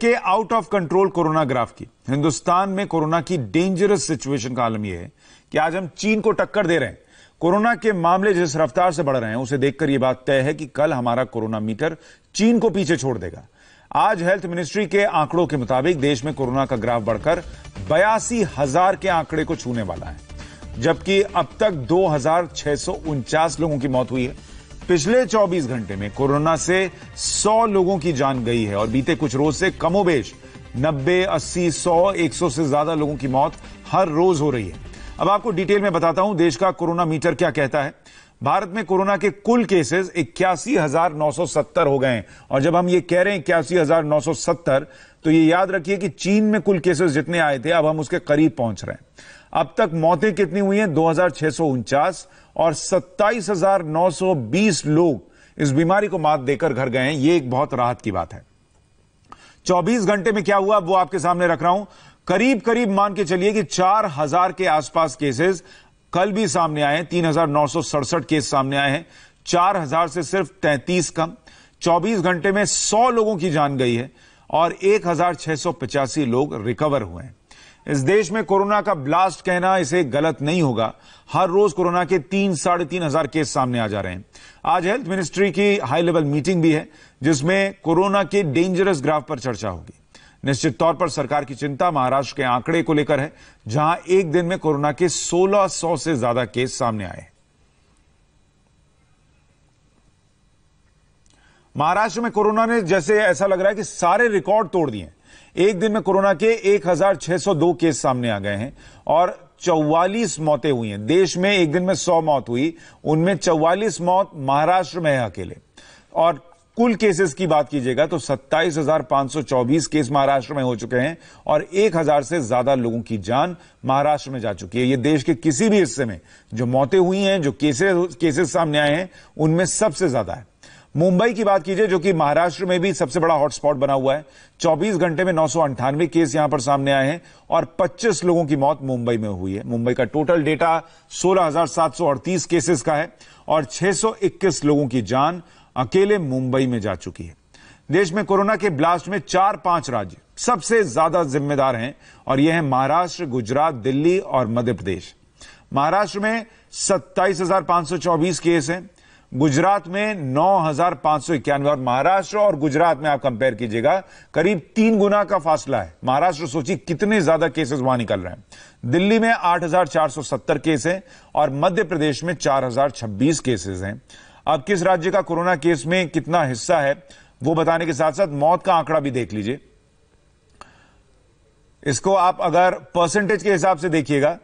के out of control corona graph की हिंदुस्तान में कोरोना की डेंजरस सिचुएशन का आलम यह है कि आज हम चीन को टक्कर दे रहे हैं कोरोना के मामले जिस रफ्तार से बढ़ रहे हैं उसे देखकर यह बात तय है कि कल हमारा कोरोना मीटर चीन को पीछे छोड़ देगा आज हेल्थ मिनिस्ट्री के आंकड़ों के मुताबिक देश में कोरोना का ग्राफ बढ़कर बयासी हजार के आंकड़े को छूने वाला है जबकि अब तक दो लोगों की मौत हुई है पिछले 24 घंटे में कोरोना से 100 लोगों की जान गई है और बीते कुछ रोज से कमोबेश 90, 80, 100, 100 से ज्यादा लोगों की मौत हर रोज हो रही है अब आपको डिटेल में बताता हूं देश का कोरोना मीटर क्या कहता है भारत में कोरोना के कुल केसेस इक्यासी हजार नौ सौ सत्तर हो गए हैं और जब हम ये कह रहे हैं इक्यासी हजार नौ सौ सत्तर तो ये याद रखिए कि चीन में कुल केसेस जितने आए थे अब हम उसके करीब पहुंच रहे हैं अब तक मौतें कितनी हुई हैं दो हजार छह सौ उनचास और 27,920 लोग इस बीमारी को मात देकर घर गए हैं यह एक बहुत राहत की बात है 24 घंटे में क्या हुआ वो आपके सामने रख रहा हूं करीब करीब मान के चलिए कि 4,000 के आसपास केसेस कल भी सामने आए हैं तीन केस सामने आए हैं 4,000 से सिर्फ 33 कम 24 घंटे में 100 लोगों की जान गई है और एक लोग रिकवर हुए हैं इस देश में कोरोना का ब्लास्ट कहना इसे गलत नहीं होगा हर रोज कोरोना के तीन साढ़े तीन हजार केस सामने आ जा रहे हैं आज हेल्थ मिनिस्ट्री की हाई लेवल मीटिंग भी है जिसमें कोरोना के डेंजरस ग्राफ पर चर्चा होगी निश्चित तौर पर सरकार की चिंता महाराष्ट्र के आंकड़े को लेकर है जहां एक दिन में कोरोना के 1600 से ज्यादा केस सामने आए महाराष्ट्र में कोरोना ने जैसे ऐसा लग रहा है कि सारे रिकॉर्ड तोड़ दिए एक दिन में कोरोना के 1602 केस सामने आ गए हैं और चौवालीस मौतें हुई हैं देश में एक दिन में 100 मौत हुई उनमें चौवालीस मौत महाराष्ट्र में है अकेले और कुल केसेस की बात कीजिएगा तो 27,524 केस महाराष्ट्र में हो चुके हैं और 1,000 से ज्यादा लोगों की जान महाराष्ट्र में जा चुकी है ये देश के किसी भी हिस्से में जो मौतें हुई हैं जो केसेस केसेस सामने आए हैं उनमें सबसे ज्यादा है मुंबई की बात कीजिए जो कि महाराष्ट्र में भी सबसे बड़ा हॉटस्पॉट बना हुआ है 24 घंटे में नौ केस यहां पर सामने आए हैं और 25 लोगों की मौत मुंबई में हुई है मुंबई का टोटल डेटा सोलह केसेस का है और 621 लोगों की जान अकेले मुंबई में जा चुकी है देश में कोरोना के ब्लास्ट में चार पांच राज्य सबसे ज्यादा जिम्मेदार हैं और यह है महाराष्ट्र गुजरात दिल्ली और मध्य प्रदेश महाराष्ट्र में सत्ताईस केस हैं गुजरात में नौ हजार पांच सौ इक्यानवे और महाराष्ट्र और गुजरात में आप कंपेयर कीजिएगा करीब तीन गुना का फासला है महाराष्ट्र सोचिए कितने ज्यादा केसेस वहां निकल रहे हैं दिल्ली में आठ हजार चार सौ सत्तर केस हैं और मध्य प्रदेश में चार हजार छब्बीस केसेस हैं अब किस राज्य का कोरोना केस में कितना हिस्सा है वो बताने के साथ साथ मौत का आंकड़ा भी देख लीजिए इसको आप अगर परसेंटेज के हिसाब से देखिएगा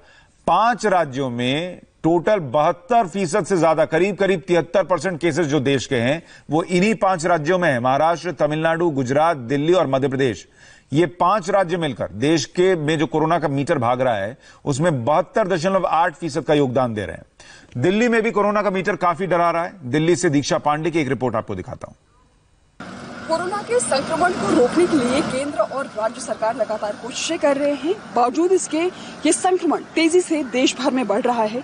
पांच राज्यों में टोटल बहत्तर फीसद से ज्यादा करीब करीब तिहत्तर परसेंट केसेस जो देश के हैं वो इन्हीं पांच राज्यों में है महाराष्ट्र तमिलनाडु गुजरात दिल्ली और मध्य प्रदेश ये पांच राज्य मिलकर देश के में जो कोरोना का मीटर भाग रहा है उसमें बहत्तर दशमलव आठ फीसद का योगदान दे रहे हैं दिल्ली में भी कोरोना का मीटर काफी डरा रहा है दिल्ली से दीक्षा पांडे की एक रिपोर्ट आपको दिखाता हूं कोरोना के संक्रमण को रोकने के लिए केंद्र और राज्य सरकार लगातार कोशिशें कर रहे हैं बावजूद इसके ये संक्रमण तेजी से देश भर में बढ़ रहा है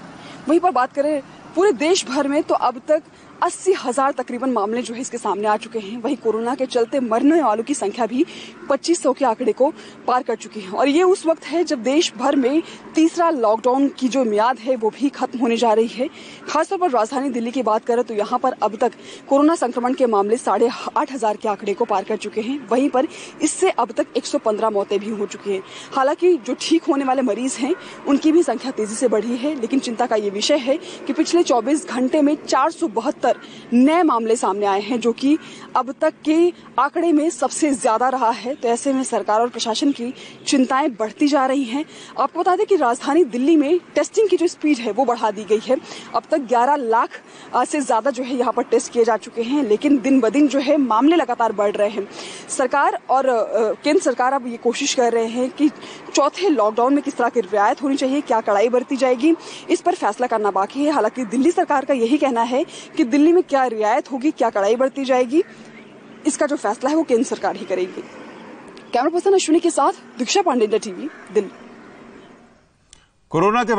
वहीं पर बात करें पूरे देश भर में तो अब तक अस्सी हजार तकरीबन मामले जो है इसके सामने आ चुके हैं वहीं कोरोना के चलते मरने वालों की संख्या भी 2500 के आंकड़े को पार कर चुकी है और ये उस वक्त है जब देश भर में तीसरा लॉकडाउन की जो मियाद है वो भी खत्म होने जा रही है खासतौर पर राजधानी दिल्ली की बात करें तो यहाँ पर अब तक कोरोना संक्रमण के मामले साढ़े आठ हजार के आंकड़े को पार कर चुके हैं वहीं पर इससे अब तक 115 मौतें भी हो चुकी हैं हालांकि जो ठीक होने वाले मरीज हैं उनकी भी संख्या तेजी से बढ़ी है लेकिन चिंता का ये विषय है कि पिछले चौबीस घंटे में चार सत्तर नए मामले सामने आए हैं जो कि अब तक के आंकड़े में सबसे ज्यादा रहा है तो ऐसे में सरकार और प्रशासन की चिंताएं बढ़ती जा रही हैं आपको बता दें कि राजधानी दिल्ली में टेस्टिंग की जो स्पीड है वो बढ़ा दी गई है अब तक 11 लाख से ज्यादा जो है यहाँ पर टेस्ट किए जा चुके हैं लेकिन दिन ब दिन जो है मामले लगातार बढ़ रहे हैं सरकार और केंद्र सरकार अब ये कोशिश कर रहे हैं कि चौथे लॉकडाउन में किस तरह की रियायत होनी चाहिए क्या कड़ाई बरती जाएगी इस पर फैसला करना बाकी है हालांकि दिल्ली सरकार का यही कहना है कि दिल्ली में क्या रियायत होगी क्या कड़ाई बढ़ती जाएगी इसका जो फैसला है वो केंद्र सरकार ही करेगी कैमरा पर्सन अश्विनी के साथ दीक्षा पांडे टीवी दिल्ली कोरोना के